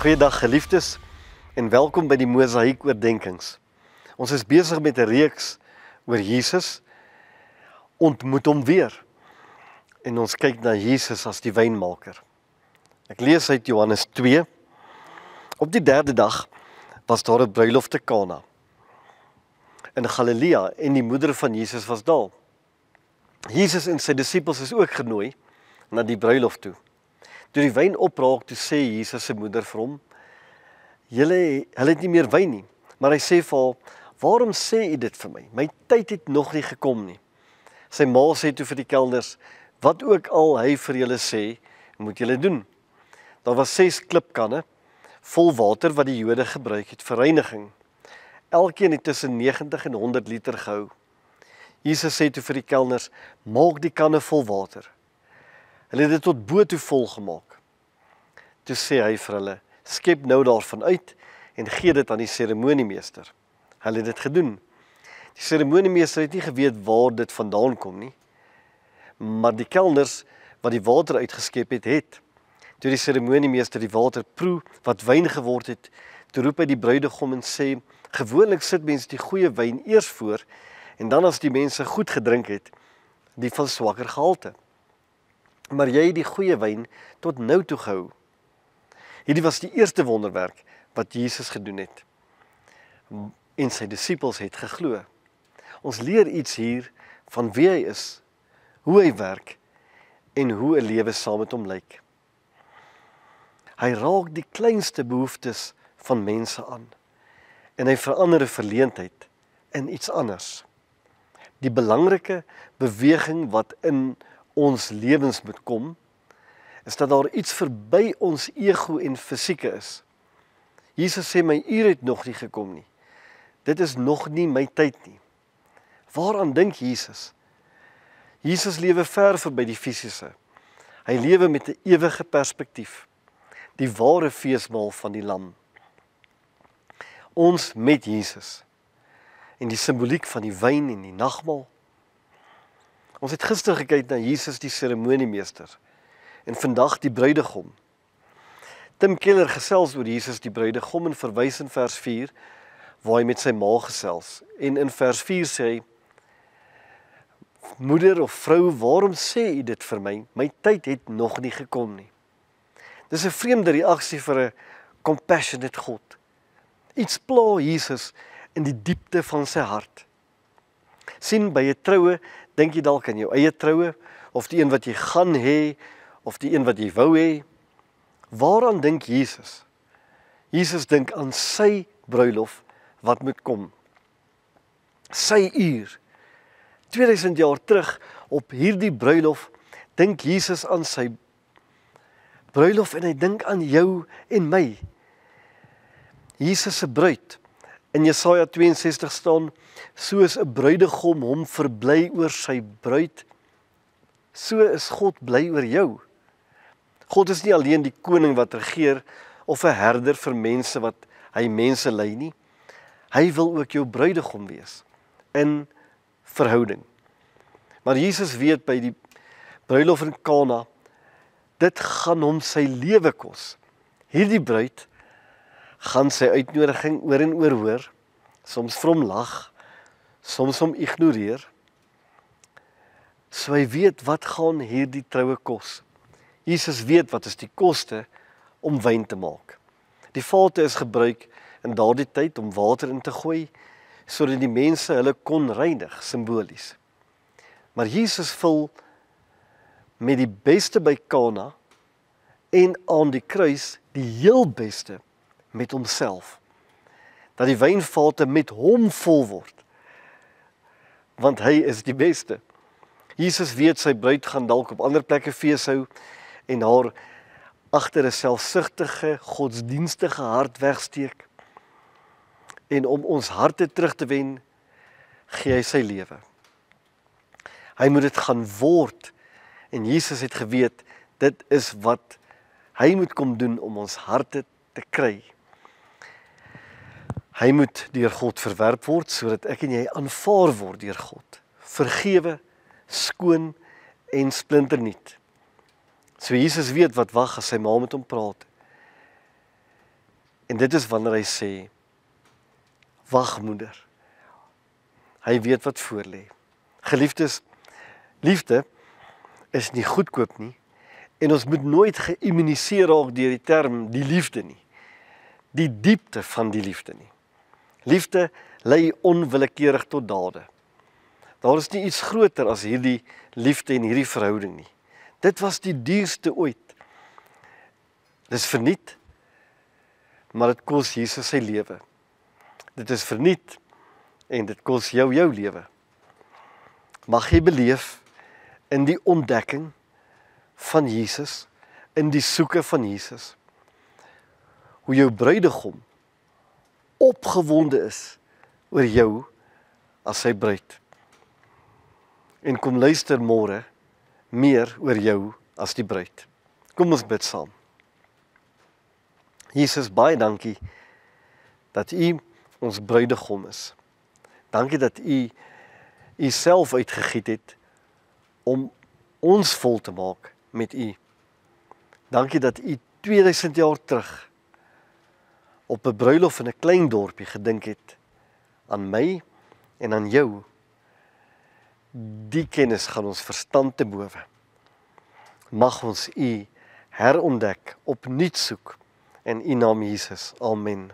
Goeiedag geliefdes en welkom by die Mosaïek oordeenkings. Ons is besig met 'n reeks oor Jesus ontmoet hom weer. En ons kyk na Jesus as die wynmaker. Ek lees uit Johannes 2. Op die 3de dag was daar 'n bruilof te Kana in Galilea en die moeder van Jesus was daar. Jesus en sy disippels is ook genooi na die bruilof toe. Toe die wyn opraak, toe sê Jesus se moeder vir hom: "Julle hulle het nie meer wyn nie." Maar hy sê vir haar: "Waarom sê u dit vir my? My tyd het nog nie gekom nie." Sy ma sê toe vir die kelders: "Wat ook al hy vir julle sê, moet julle doen." Daar was 6 klipkanne vol water wat die Jode gebruik het vir reiniging. Elkeen het tussen 90 en 100 liter gehou. Jesus sê toe vir die kelners: "Maak die kanne vol water." Hulle het dit tot bo toe vol gemaak. Toe sê hy vir hulle: "Skep nou daarvan uit en gee dit aan die seremoniemeester." Hulle het dit gedoen. Die seremoniemeester het nie geweet waar dit vandaan kom nie, maar die kelners wat die water uitgeskep het, het toe die seremoniemeester die water proe wat wyn geword het, toe roep hy die bruidegom en sê: "Gewoonlik sit mense die goeie wyn eers voor en dan as die mense goed gedrink het, die van swakker gehalte." maar jy het die goeie wyn tot nou toe gehou. Hierdie was die eerste wonderwerk wat Jesus gedoen het. En sy disippels het geglo. Ons leer iets hier van wie hy is, hoe hy werk en hoe 'n lewe saam met hom lyk. Hy raak die kleinste behoeftes van mense aan en hy verander 'n verleentheid in iets anders. Die belangrike beweging wat in ons lewens moet kom, is dat daar iets verby ons ego en fisieke is. Jesus sê my uur het nog nie gekom nie. Dit is nog nie my tyd nie. Waaraan dink Jesus? Jesus lewe ver verby die fisiese. Hy lewe met 'n ewige perspektief. Die ware feesmaal van die Lam. Ons met Jesus. En die simboliek van die wyn en die nagmaal Ons het gister gekyk na Jesus die seremoniemeester en vandag die bruidegom. Tim Keller gesels oor Jesus die bruidegom en verwys in vers 4 waar hy met sy ma gesels en in vers 4 sê hy Moeder of vrou, waarom sê u dit vir my? My tyd het nog nie gekom nie. Dis 'n vreemde reaksie vir 'n compassionate God. Iets pla Jesus in die diepte van sy hart. sien by 'n troue Dink jy dalk aan jou eie troue of die een wat jy gaan hê of die een wat jy wou hê? Waaraan dink Jesus? Jesus dink aan sy bruilof wat moet kom. Sy uur. 2000 jaar terug op hierdie bruilof dink Jesus aan sy bruilof en hy dink aan jou en my. Jesus se bruid. In Jesaja 62 staan: Soos 'n bruidegom hom verbly oor sy bruid, so is God bly oor jou. God is nie alleen die koning wat regeer of 'n herder vir mense wat hy mense lei nie. Hy wil ook jou bruidegom wees in verhouding. Maar Jesus weet by die bruilof in Kana dit gaan hom sy lewe kos. Hierdie bruid gaan sy uitnodiging oor en oor hoor, soms from lag, soms hom ignoreer. Sy so weet wat gaan hierdie troue kos. Jesus weet wat is die koste om wyn te maak. Die vate is gebruik in daardie tyd om water in te gooi sodat die mense hulle kon reinig simbolies. Maar Jesus vul met die beste by Kana en aan die kruis die heel beste met homself. Dat die wynvate met hom vol word. Want hy is die beste. Jesus weet sy bruid gaan dalk op ander plekke fees hou en haar agter 'n selfsugtige, godsdienstige hart wegsteek. En om ons harte terug te wen, gee hy sy lewe. Hy moet dit gaan word en Jesus het geweet dit is wat hy moet kom doen om ons harte te kry. Hy moet deur God verwerp word sodat ek en jy aanvaar word deur God. Vergewe, skoon en splinternuut. So Jesus weet wat wag as sy ma met hom praat. En dit is wanneer hy sê: "Wag, moeder." Hy weet wat voor lê. Geliefdes, liefde is nie goedkoop nie en ons moet nooit geïmmuniseer raak deur die term die liefde nie. Die diepte van die liefde nie. Liefde lei onwillekeurig tot dade. Daar is nie iets groter as hierdie liefde en hierdie verhouding nie. Dit was die duurste ooit. Dis verniet, maar dit kos Jesus sy lewe. Dit is verniet en dit kos jou jou lewe. Mag jy beleef in die ontdekking van Jesus, in die soeke van Jesus, hoe jou bruidegom opgewonde is oor jou as sy bruid. En kom luister môre meer oor jou as die bruid. Kom ons bid saam. Jesus, baie dankie dat U ons bruidegom is. Dankie dat U U self uitgegiet het om ons vol te maak met U. Dankie dat U 2000 jaar terug op 'n bruilof in 'n klein dorpie gedink het aan my en aan jou. Die kennis gaan ons verstand te bowe. Mag ons U herontdek, opnuut soek en in naam Jesus. Amen.